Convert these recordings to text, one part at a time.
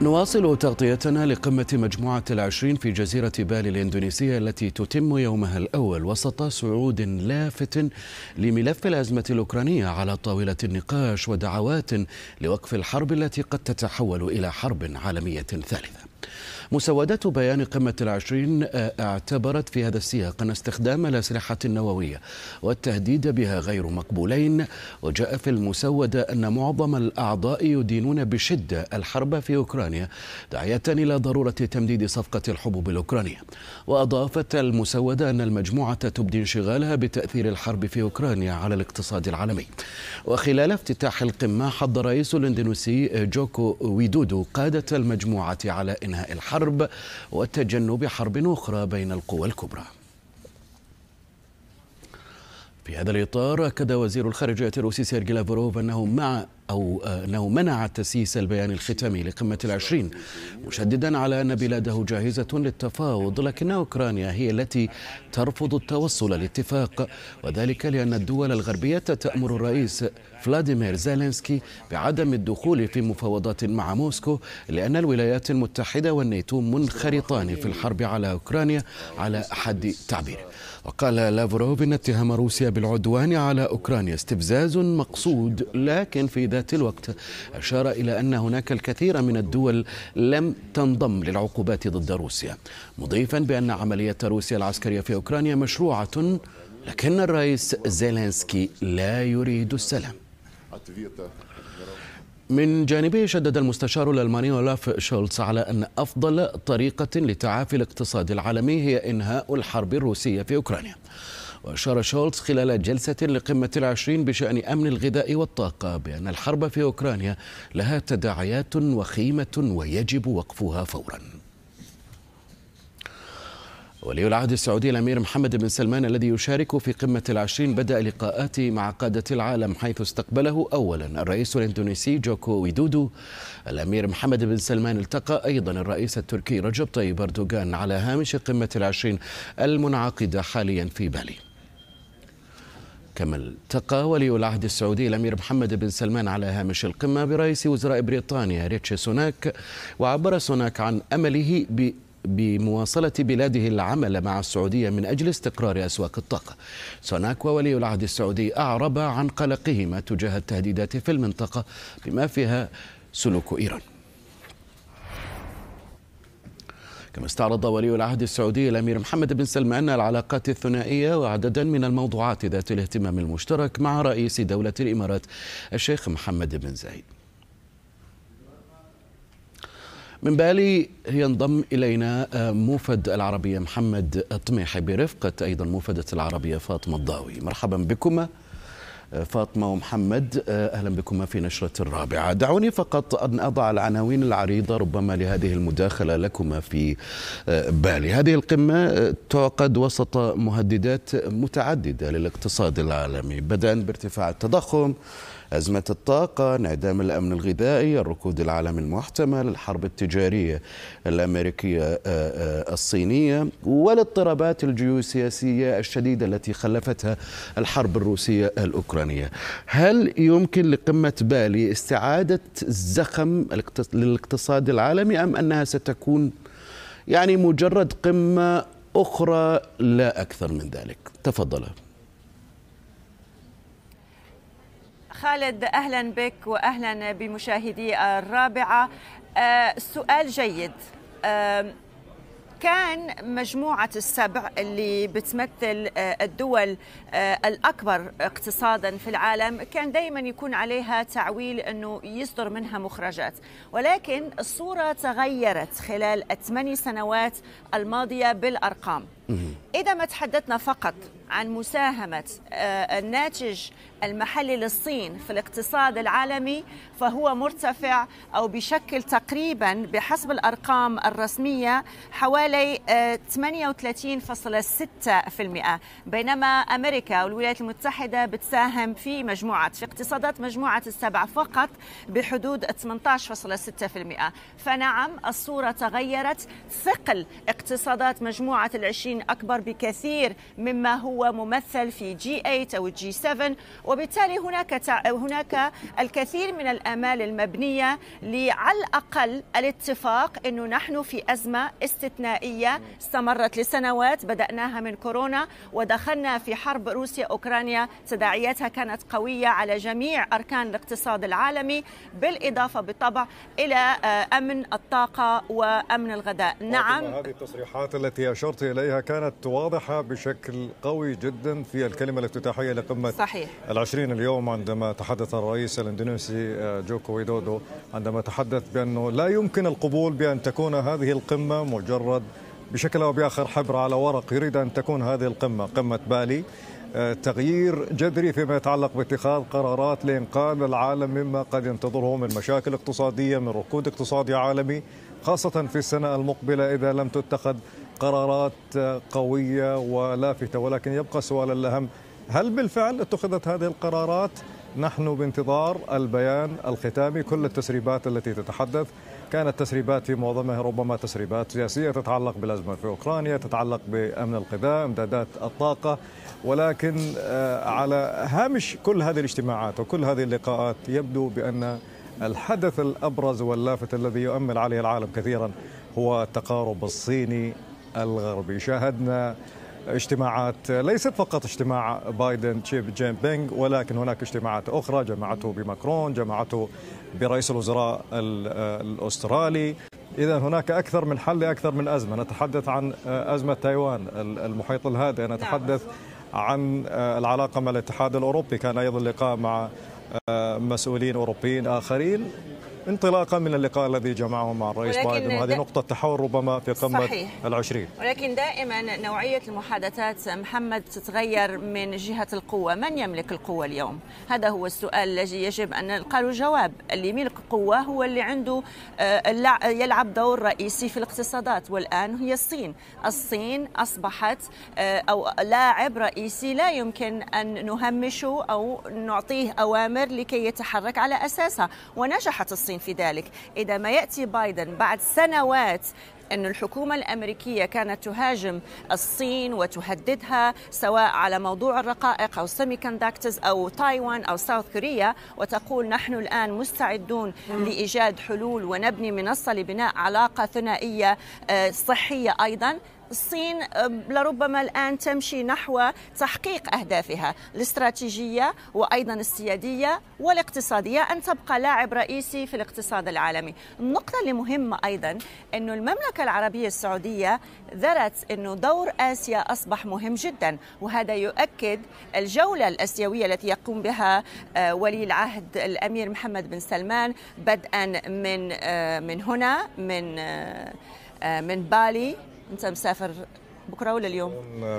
نواصل تغطيتنا لقمة مجموعة العشرين في جزيرة بالي الإندونيسية التي تتم يومها الأول وسط صعود لافت لملف الأزمة الأوكرانية على طاولة النقاش ودعوات لوقف الحرب التي قد تتحول إلى حرب عالمية ثالثة مسودات بيان قمة العشرين آه، اعتبرت في هذا السياق أن استخدام الأسلحة النووية والتهديد بها غير مقبولين وجاء في المسودة أن معظم الأعضاء يدينون بشدة الحرب في أوكرانيا داعية إلى ضرورة تمديد صفقة الحبوب الأوكرانية وأضافت المسودة أن المجموعة تبدي انشغالها بتأثير الحرب في أوكرانيا على الاقتصاد العالمي وخلال افتتاح القمة حض الرئيس الاندونيسي جوكو ويدودو قادة المجموعة على إنهاء الحرب الحرب وتجنب حرب أخرى بين القوى الكبرى في هذا الإطار أكد وزير الخارجية الروسي سيرجي لافروف أنه مع أو آه، أنه منع تسييس البيان الختامي لقمة العشرين مشددا على أن بلاده جاهزة للتفاوض لكن أوكرانيا هي التي ترفض التوصل لاتفاق وذلك لأن الدول الغربية تأمر الرئيس فلاديمير زيلينسكي بعدم الدخول في مفاوضات مع موسكو لأن الولايات المتحدة والنيتو منخرطان في الحرب على أوكرانيا على حد تعبيره وقال لافروف إن اتهام روسيا بالعدوان على أوكرانيا استفزاز مقصود لكن في ذات الوقت أشار إلى أن هناك الكثير من الدول لم تنضم للعقوبات ضد روسيا مضيفا بأن عملية روسيا العسكرية في أوكرانيا مشروعة لكن الرئيس زيلينسكي لا يريد السلام من جانبه شدد المستشار الألماني أولاف شولتز على أن أفضل طريقة لتعافي الاقتصاد العالمي هي إنهاء الحرب الروسية في أوكرانيا وأشار شولتز خلال جلسة لقمة العشرين بشأن أمن الغذاء والطاقة بأن الحرب في أوكرانيا لها تداعيات وخيمة ويجب وقفها فوراً ولي العهد السعودي الأمير محمد بن سلمان الذي يشارك في قمة العشرين بدأ لقاءاته مع قادة العالم حيث استقبله أولا الرئيس الإندونيسي جوكو ويدودو الأمير محمد بن سلمان التقى أيضا الرئيس التركي رجب طيب أردوغان على هامش قمة العشرين المنعقدة حاليا في بالي كما التقى ولي العهد السعودي الامير محمد بن سلمان على هامش القمه برئيس وزراء بريطانيا ريتشي سوناك وعبر سوناك عن امله ب بمواصلة بلاده العمل مع السعودية من أجل استقرار أسواق الطاقة سوناك وولي العهد السعودي أعرب عن قلقهما تجاه التهديدات في المنطقة بما فيها سلوك إيران كما استعرض ولي العهد السعودي الامير محمد بن سلمان العلاقات الثنائيه وعددا من الموضوعات ذات الاهتمام المشترك مع رئيس دوله الامارات الشيخ محمد بن زايد. من بالي ينضم إلينا آه، موفد العربية محمد الطميحي برفقة أيضا موفدة العربية فاطمة الضاوي مرحبا بكما فاطمة ومحمد آه، أهلا بكما في نشرة الرابعة دعوني فقط أن أضع العناوين العريضة ربما لهذه المداخلة لكما في آه، بالي هذه القمة آه، تعقد وسط مهددات متعددة للاقتصاد العالمي بدءا بارتفاع التضخم أزمة الطاقة انعدام الأمن الغذائي الركود العالمي المحتمل الحرب التجارية الأمريكية آه، آه، الصينية والاضطرابات الجيوسياسية الشديدة التي خلفتها الحرب الروسية الأوكرانية هل يمكن لقمة بالي استعادة زخم للاقتصاد العالمي أم أنها ستكون يعني مجرد قمة أخرى لا أكثر من ذلك تفضل خالد اهلا بك واهلا بمشاهدي الرابعه آه، سؤال جيد آه، كان مجموعة السبع اللي بتمثل آه، الدول الأكبر اقتصادا في العالم كان دايما يكون عليها تعويل أنه يصدر منها مخرجات ولكن الصورة تغيرت خلال الثماني سنوات الماضية بالأرقام إذا ما تحدثنا فقط عن مساهمة آه، الناتج المحلي للصين في الاقتصاد العالمي فهو مرتفع أو بشكل تقريبا بحسب الأرقام الرسمية حوالي 38.6% آه، بينما أمريكا والولايات المتحدة بتساهم في مجموعة في اقتصادات مجموعة السبع فقط بحدود 18.6% فنعم الصورة تغيرت ثقل اقتصادات مجموعة العشرين أكبر بكثير مما هو هو ممثل في جي 8 او جي 7 وبالتالي هناك هناك الكثير من الامال المبنيه لعلى الاقل الاتفاق انه نحن في ازمه استثنائيه استمرت لسنوات بداناها من كورونا ودخلنا في حرب روسيا اوكرانيا تداعياتها كانت قويه على جميع اركان الاقتصاد العالمي بالاضافه بالطبع الى آه، امن الطاقه وامن الغذاء نعم هذه التصريحات التي اشرت اليها كانت واضحه بشكل قوي قوي جدا في الكلمة الافتتاحية لقمة صحيح العشرين اليوم عندما تحدث الرئيس الاندونيسي آه، جوكو ويدودو عندما تحدث بأنه لا يمكن القبول بأن تكون هذه القمة مجرد بشكل أو بآخر حبر على ورق يريد أن تكون هذه القمة قمة بالي آه، تغيير جذري فيما يتعلق باتخاذ قرارات لإنقاذ العالم مما قد ينتظره من مشاكل اقتصادية من ركود اقتصادي عالمي خاصة في السنة المقبلة إذا لم تتخذ قرارات قوية ولافتة ولكن يبقى السؤال الأهم هل بالفعل اتخذت هذه القرارات نحن بانتظار البيان الختامي كل التسريبات التي تتحدث كانت تسريبات في معظمها ربما تسريبات سياسية تتعلق بالأزمة في أوكرانيا تتعلق بأمن الغذاء إمدادات الطاقة ولكن آه، على هامش كل هذه الاجتماعات وكل هذه اللقاءات يبدو بأن الحدث الأبرز واللافت الذي يؤمل عليه العالم كثيرا هو التقارب الصيني الغربي شاهدنا اجتماعات ليست فقط اجتماع بايدن تشيب جين بينغ ولكن هناك اجتماعات أخرى جمعته بماكرون جمعته برئيس الوزراء الأسترالي إذا هناك أكثر من حل لأكثر من أزمة نتحدث عن أزمة تايوان المحيط الهادئ نتحدث نعم. عن آه، العلاقة مع الاتحاد الأوروبي كان أيضا لقاء مع آه، مسؤولين أوروبيين آخرين انطلاقا من اللقاء الذي جمعه مع الرئيس بايدن وهذه نقطة تحول ربما في قمة صحيح. العشرين ولكن دائما نوعية المحادثات محمد تتغير من جهة القوة من يملك القوة اليوم هذا هو السؤال الذي يجب أن نلقى له جواب اللي يملك القوة هو اللي عنده آه، يلعب دور رئيسي في الاقتصادات والآن هي الصين الصين أصبحت آه، أو لاعب رئيسي لا يمكن أن نهمشه أو نعطيه أوامر لكي يتحرك على أساسها ونجحت الصين مشاركين في ذلك إذا ما يأتي بايدن بعد سنوات أن الحكومة الأمريكية كانت تهاجم الصين وتهددها سواء على موضوع الرقائق أو سيمي كوندكترز أو تايوان أو ساوث كوريا وتقول نحن الآن مستعدون لإيجاد حلول ونبني منصة لبناء علاقة ثنائية آه، صحية أيضا الصين لربما الآن تمشي نحو تحقيق أهدافها الاستراتيجية وأيضا السيادية والاقتصادية أن تبقى لاعب رئيسي في الاقتصاد العالمي النقطة اللي مهمة أيضا أن المملكة العربية السعودية ذرت أنه دور آسيا أصبح مهم جدا وهذا يؤكد الجولة الأسيوية التي يقوم بها آه، ولي العهد الأمير محمد بن سلمان بدءا من آه، من هنا من آه، من بالي أنت مسافر بكرة ولا اليوم؟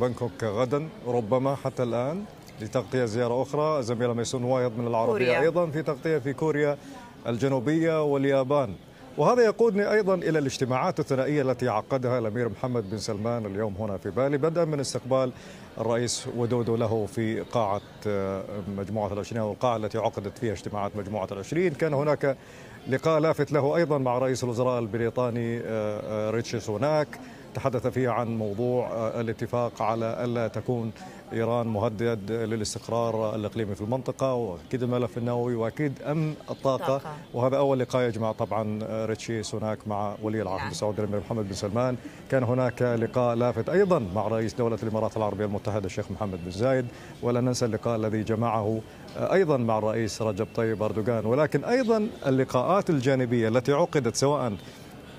بانكوك غدا ربما حتى الآن لتغطية زيارة أخرى زميلة ميسون وايض من العربية كوريا. أيضا في تغطية في كوريا الجنوبية واليابان وهذا يقودني أيضا إلى الاجتماعات الثنائية التي عقدها الأمير محمد بن سلمان اليوم هنا في بالي بدءا من استقبال الرئيس ودودو له في قاعة آه، مجموعة العشرين أو القاعة التي عقدت فيها اجتماعات مجموعة العشرين كان هناك لقاء لافت له أيضا مع رئيس الوزراء البريطاني آه، آه، ريتشي سوناك تحدث فيها عن موضوع آه، الاتفاق على ألا تكون إيران مهدد للاستقرار الإقليمي في المنطقة وأكيد الملف النووي وأكيد أمن الطاقة وهذا أول لقاء يجمع طبعا آه، ريتشي هناك مع ولي العهد نعم. السعودي الأمير محمد بن سلمان كان هناك لقاء لافت أيضا مع رئيس دولة الإمارات العربية المتحدة الشيخ محمد بن زايد ولا ننسى اللقاء الذي جمعه آه، أيضا مع الرئيس رجب طيب أردوغان ولكن أيضا اللقاءات الجانبية التي عقدت سواء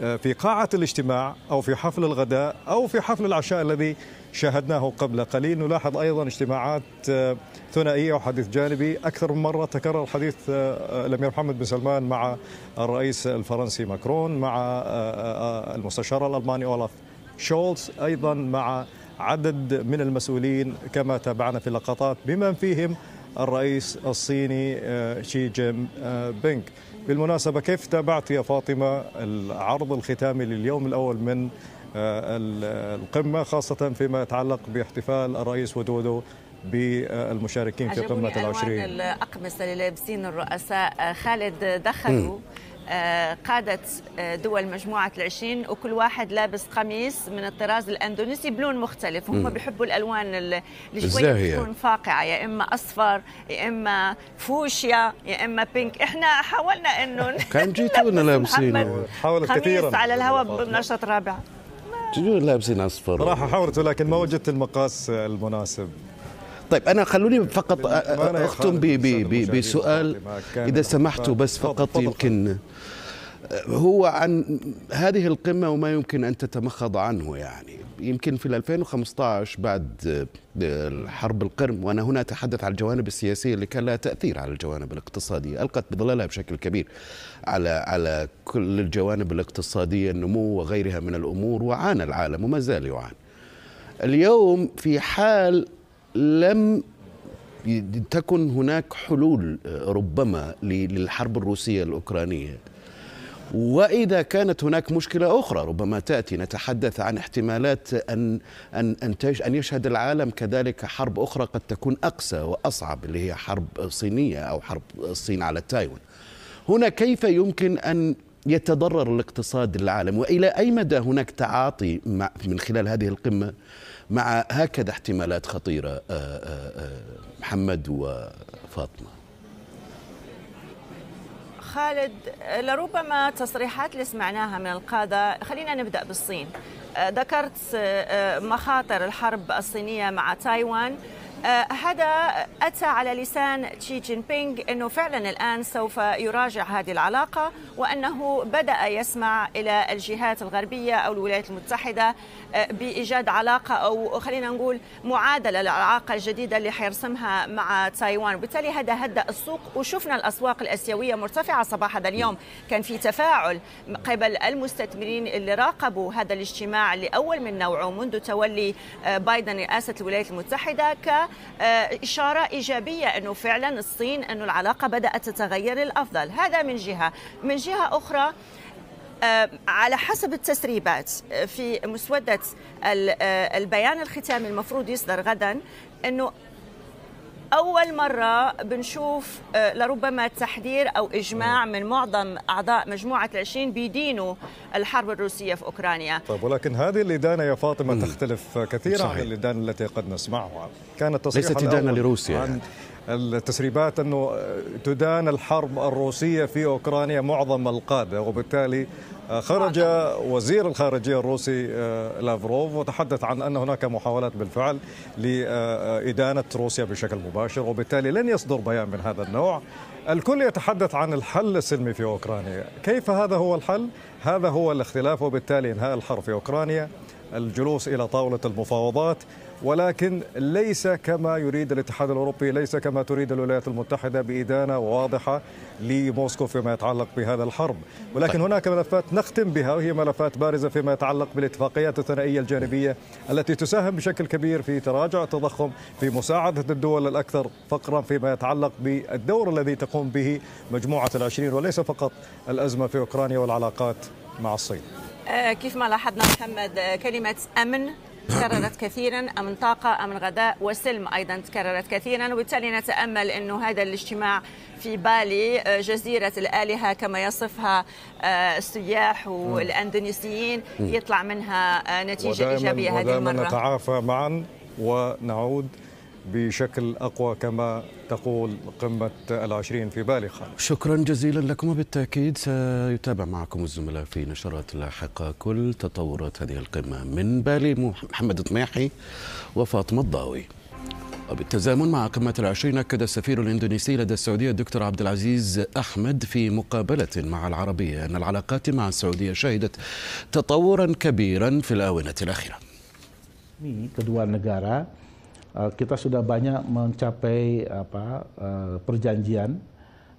آه، في قاعة الاجتماع أو في حفل الغداء أو في حفل العشاء الذي شاهدناه قبل قليل نلاحظ أيضا اجتماعات آه، ثنائية وحديث جانبي أكثر من مرة تكرر حديث آه، الأمير محمد بن سلمان مع الرئيس الفرنسي ماكرون مع المستشار الألماني أولاف شولز أيضا مع عدد من المسؤولين كما تابعنا في اللقطات بمن فيهم الرئيس الصيني آه، شي جين آه، بينغ بالمناسبة كيف تابعت يا فاطمة العرض الختامي لليوم الأول من آه، القمة خاصة فيما يتعلق باحتفال الرئيس ودودو بالمشاركين في قمة العشرين الأقمصة اللي لابسين الرؤساء خالد دخلوا م. آه، قادة آه، دول مجموعة العشرين وكل واحد لابس قميص من الطراز الأندونيسي بلون مختلف هم بيحبوا الألوان اللي شوي تكون فاقعة يا إما أصفر يا إما فوشيا يا إما بينك إحنا حاولنا إنه كان جيتونا لابسين حاولت كثيرا على الهواء بنشاط رابع جيتونا لابسين أصفر راح حاولت ولكن ما وجدت المقاس المناسب طيب انا خلوني فقط اختم بسؤال اذا سمحتوا بس فقط يمكن هو عن هذه القمه وما يمكن ان تتمخض عنه يعني يمكن في 2015 بعد آه، حرب القرم وانا هنا اتحدث عن الجوانب السياسيه اللي كان لها تاثير على الجوانب الاقتصاديه القت بظلالها بشكل كبير على على كل الجوانب الاقتصاديه النمو وغيرها من الامور وعانى العالم وما زال يعاني اليوم في حال لم تكن هناك حلول آه، ربما للحرب الروسية الأوكرانية وإذا كانت هناك مشكلة أخرى ربما تأتي نتحدث عن احتمالات أن أن أن, أن يشهد العالم كذلك حرب أخرى قد تكون أقسى وأصعب اللي هي حرب صينية أو حرب الصين على تايوان. هنا كيف يمكن أن يتضرر الاقتصاد العالم وإلى أي مدى هناك تعاطي من خلال هذه القمة مع هكذا احتمالات خطيرة آه، آه، آه، محمد وفاطمة خالد لربما التصريحات اللي سمعناها من القادة خلينا نبدأ بالصين ذكرت مخاطر الحرب الصينية مع تايوان آه، هذا أتى على لسان تشي جين بينغ أنه فعلا الآن سوف يراجع هذه العلاقة وأنه بدأ يسمع إلى الجهات الغربية أو الولايات المتحدة آه، بإيجاد علاقة أو خلينا نقول معادلة للعلاقة الجديدة اللي حيرسمها مع تايوان وبالتالي هذا هدأ السوق وشفنا الأسواق الأسيوية مرتفعة صباح هذا اليوم كان في تفاعل قبل المستثمرين اللي راقبوا هذا الاجتماع لأول من نوعه منذ تولي آه، بايدن رئاسة الولايات المتحدة ك آه، إشارة إيجابية أنه فعلا الصين أنه العلاقة بدأت تتغير للأفضل هذا من جهة من جهة أخرى آه، على حسب التسريبات آه، في مسودة البيان الختامي المفروض يصدر غدا أنه أول مرة بنشوف آه، لربما تحذير أو إجماع من معظم أعضاء مجموعة العشرين بيدينوا الحرب الروسية في أوكرانيا طيب ولكن هذه الإدانة يا فاطمة تختلف كثيرا عن الإدانة التي قد نسمعها كانت تصريح ليست إدانة لروسيا عن التسريبات أنه تدان الحرب الروسية في أوكرانيا معظم القادة وبالتالي آه، خرج وزير الخارجية الروسي آه، لافروف وتحدث عن أن هناك محاولات بالفعل لإدانة روسيا بشكل مباشر وبالتالي لن يصدر بيان من هذا النوع الكل يتحدث عن الحل السلمي في أوكرانيا كيف هذا هو الحل؟ هذا هو الاختلاف وبالتالي إنهاء الحرب في أوكرانيا الجلوس إلى طاولة المفاوضات ولكن ليس كما يريد الاتحاد الأوروبي ليس كما تريد الولايات المتحدة بإدانة واضحة لموسكو فيما يتعلق بهذا الحرب ولكن هناك ملفات نختم بها وهي ملفات بارزة فيما يتعلق بالاتفاقيات الثنائية الجانبية التي تساهم بشكل كبير في تراجع التضخم في مساعدة الدول الأكثر فقرا فيما يتعلق بالدور الذي تقوم تقوم به مجموعة العشرين وليس فقط الأزمة في أوكرانيا والعلاقات مع الصين أه، كيف ما لاحظنا محمد أه، كلمة أمن تكررت كثيرا أمن طاقة أمن غذاء وسلم أيضا تكررت كثيرا وبالتالي نتأمل أنه هذا الاجتماع في بالي أه، جزيرة الآلهة كما يصفها السياح والأندونيسيين يطلع منها نتيجة إيجابية هذه المرة ودائما نتعافى معا ونعود بشكل أقوى كما تقول قمة العشرين في بالي خالد شكرا جزيلا لكم وبالتأكيد سيتابع معكم الزملاء في نشرات لاحقة كل تطورات هذه القمة من بالي محمد طميحي وفاطمة الضاوي وبالتزامن مع قمة العشرين أكد السفير الإندونيسي لدى السعودية الدكتور عبد العزيز أحمد في مقابلة مع العربية أن العلاقات مع السعودية شهدت تطورا كبيرا في الآونة الأخيرة Eh, kita sudah banyak mencapai apa, eh, perjanjian,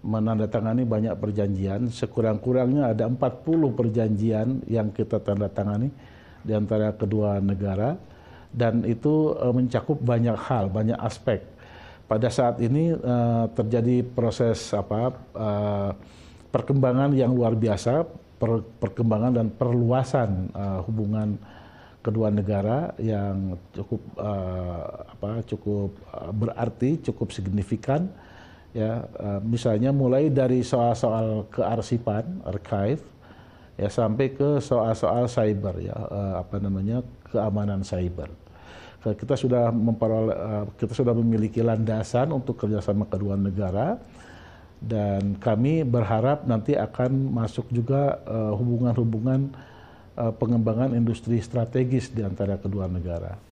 menandatangani banyak perjanjian. Sekurang-kurangnya ada 40 perjanjian yang kita tandatangani di antara kedua negara dan itu eh, mencakup banyak hal, banyak aspek. Pada saat ini terjadi proses apa perkembangan yang luar biasa, perkembangan dan perluasan hubungan kedua negara yang cukup uh, apa cukup eh, berarti cukup signifikan ya uh, misalnya mulai dari soal-soal kearsipan archive ya sampai ke soal-soal cyber ya uh, apa namanya keamanan cyber kita sudah memperoleh uh, kita sudah memiliki landasan untuk kerjasama kedua negara dan kami berharap nanti akan masuk juga hubungan-hubungan uh, hubungan -hubungan Eh, pengembangan industri strategis di antara kedua negara